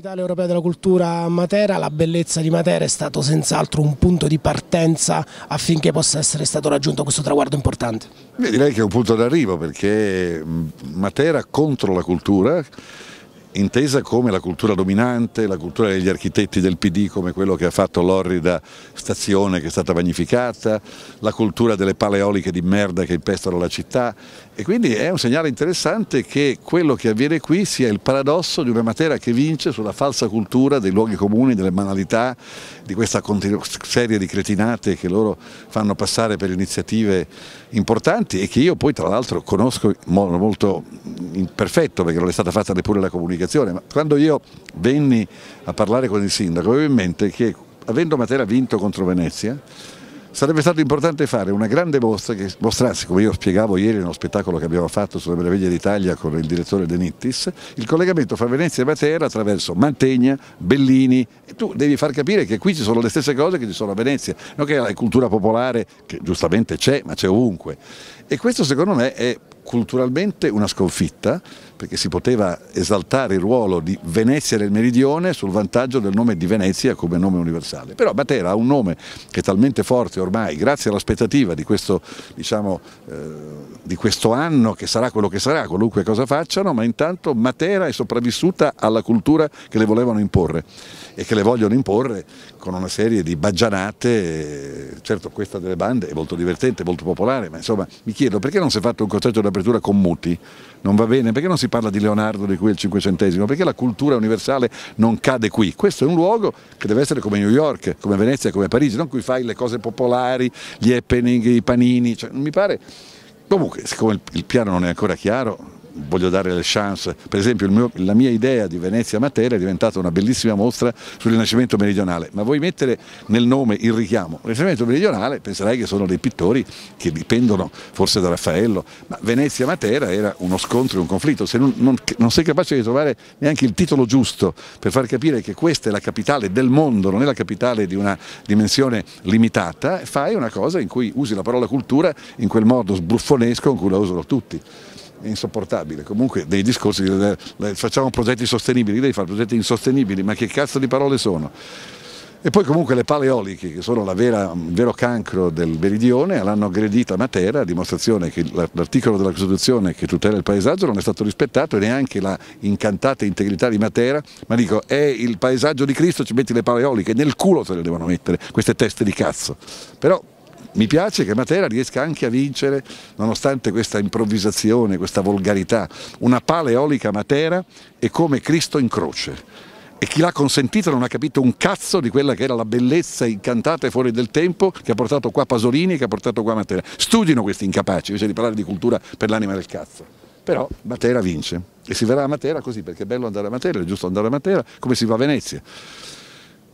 Capitale europea della cultura a Matera, la bellezza di Matera è stato senz'altro un punto di partenza affinché possa essere stato raggiunto questo traguardo importante. Beh, direi che è un punto d'arrivo perché Matera contro la cultura intesa come la cultura dominante, la cultura degli architetti del PD come quello che ha fatto l'orrida stazione che è stata magnificata, la cultura delle paleoliche di merda che impestano la città e quindi è un segnale interessante che quello che avviene qui sia il paradosso di una materia che vince sulla falsa cultura dei luoghi comuni, delle banalità, di questa serie di cretinate che loro fanno passare per iniziative importanti e che io poi tra l'altro conosco molto imperfetto perché non è stata fatta neppure la comunicazione comunicazione, ma quando io venni a parlare con il sindaco avevo in mente che avendo Matera vinto contro Venezia sarebbe stato importante fare una grande mostra che mostrasse, come io spiegavo ieri nello spettacolo che abbiamo fatto sulle meraviglie d'Italia con il direttore De Nittis, il collegamento fra Venezia e Matera attraverso Mantegna, Bellini e tu devi far capire che qui ci sono le stesse cose che ci sono a Venezia, non che la cultura popolare che giustamente c'è, ma c'è ovunque. E questo secondo me è culturalmente una sconfitta perché si poteva esaltare il ruolo di Venezia del Meridione sul vantaggio del nome di Venezia come nome universale. Però Matera ha un nome che è talmente forte ormai, grazie all'aspettativa di, diciamo, eh, di questo anno che sarà quello che sarà, qualunque cosa facciano, ma intanto Matera è sopravvissuta alla cultura che le volevano imporre e che le vogliono imporre con una serie di baggianate, certo questa delle bande è molto divertente, molto popolare, ma insomma mi chiedo perché non si è fatto un concerto da apertura con Muti non va bene, perché non si parla di Leonardo di cui è il cinquecentesimo, perché la cultura universale non cade qui, questo è un luogo che deve essere come New York, come Venezia, come Parigi, non qui fai le cose popolari, gli happening, i panini, cioè, non mi pare, comunque siccome il piano non è ancora chiaro, voglio dare le chance, per esempio mio, la mia idea di Venezia Matera è diventata una bellissima mostra sul Rinascimento meridionale, ma vuoi mettere nel nome il richiamo? Rinascimento meridionale penserai che sono dei pittori che dipendono forse da Raffaello, ma Venezia Matera era uno scontro un conflitto, se non, non, non sei capace di trovare neanche il titolo giusto per far capire che questa è la capitale del mondo, non è la capitale di una dimensione limitata, fai una cosa in cui usi la parola cultura in quel modo sbruffonesco in cui la usano tutti insopportabile, comunque dei discorsi, eh, facciamo progetti sostenibili, devi fare progetti insostenibili, ma che cazzo di parole sono? E poi comunque le pale eoliche, che sono vera, il mm, vero cancro del meridione, l'hanno aggredita a Matera, a dimostrazione che l'articolo della Costituzione che tutela il paesaggio non è stato rispettato e neanche la incantata integrità di Matera, ma dico, è il paesaggio di Cristo, ci metti le pale eoliche, nel culo se le devono mettere queste teste di cazzo. Però mi piace che Matera riesca anche a vincere, nonostante questa improvvisazione, questa volgarità, una pala eolica Matera è come Cristo in croce e chi l'ha consentita non ha capito un cazzo di quella che era la bellezza incantata e fuori del tempo che ha portato qua Pasolini e che ha portato qua Matera. Studino questi incapaci invece di parlare di cultura per l'anima del cazzo. Però Matera vince e si verrà a Matera così perché è bello andare a Matera, è giusto andare a Matera come si va a Venezia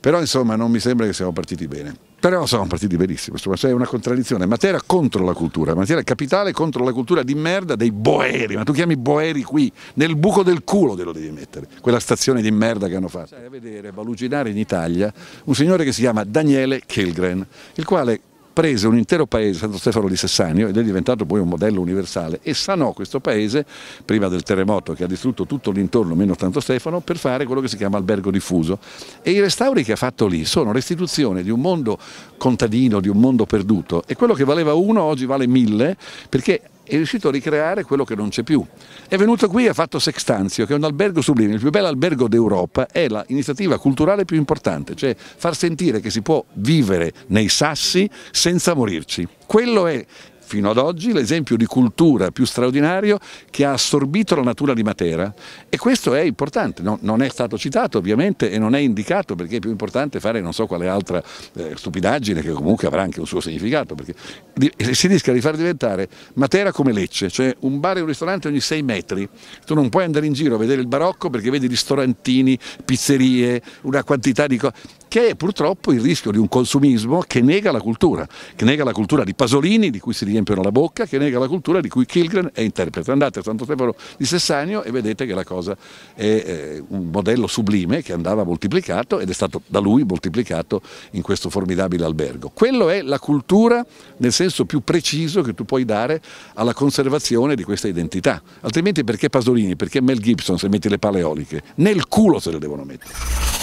però insomma non mi sembra che siamo partiti bene. Però siamo partiti benissimo, insomma, cioè è una contraddizione. Matera contro la cultura, Matera capitale contro la cultura di merda dei boeri, ma tu chiami boeri qui, nel buco del culo te lo devi mettere, quella stazione di merda che hanno fatto. Stai a vedere, a valuginare in Italia un signore che si chiama Daniele Kilgren, il quale prese un intero paese, Santo Stefano di Sessanio, ed è diventato poi un modello universale e sanò questo paese, prima del terremoto che ha distrutto tutto l'intorno, meno Santo Stefano, per fare quello che si chiama albergo diffuso. E i restauri che ha fatto lì sono restituzione di un mondo contadino, di un mondo perduto e quello che valeva uno oggi vale mille perché è riuscito a ricreare quello che non c'è più. È venuto qui e ha fatto Sextanzio, che è un albergo sublime, il più bello albergo d'Europa, è l'iniziativa culturale più importante, cioè far sentire che si può vivere nei sassi senza morirci. Quello è fino ad oggi l'esempio di cultura più straordinario che ha assorbito la natura di Matera e questo è importante, no, non è stato citato ovviamente e non è indicato perché è più importante fare non so quale altra eh, stupidaggine che comunque avrà anche un suo significato perché eh, si rischia di far diventare Matera come Lecce, cioè un bar e un ristorante ogni sei metri, tu non puoi andare in giro a vedere il barocco perché vedi ristorantini, pizzerie, una quantità di cose è purtroppo il rischio di un consumismo che nega la cultura, che nega la cultura di Pasolini, di cui si riempiono la bocca, che nega la cultura di cui Kilgren è interprete. Andate a Santo Stefano di Sessanio e vedete che la cosa è eh, un modello sublime che andava moltiplicato ed è stato da lui moltiplicato in questo formidabile albergo. Quello è la cultura nel senso più preciso che tu puoi dare alla conservazione di questa identità, altrimenti perché Pasolini, perché Mel Gibson se metti le paleoliche? Nel culo se le devono mettere.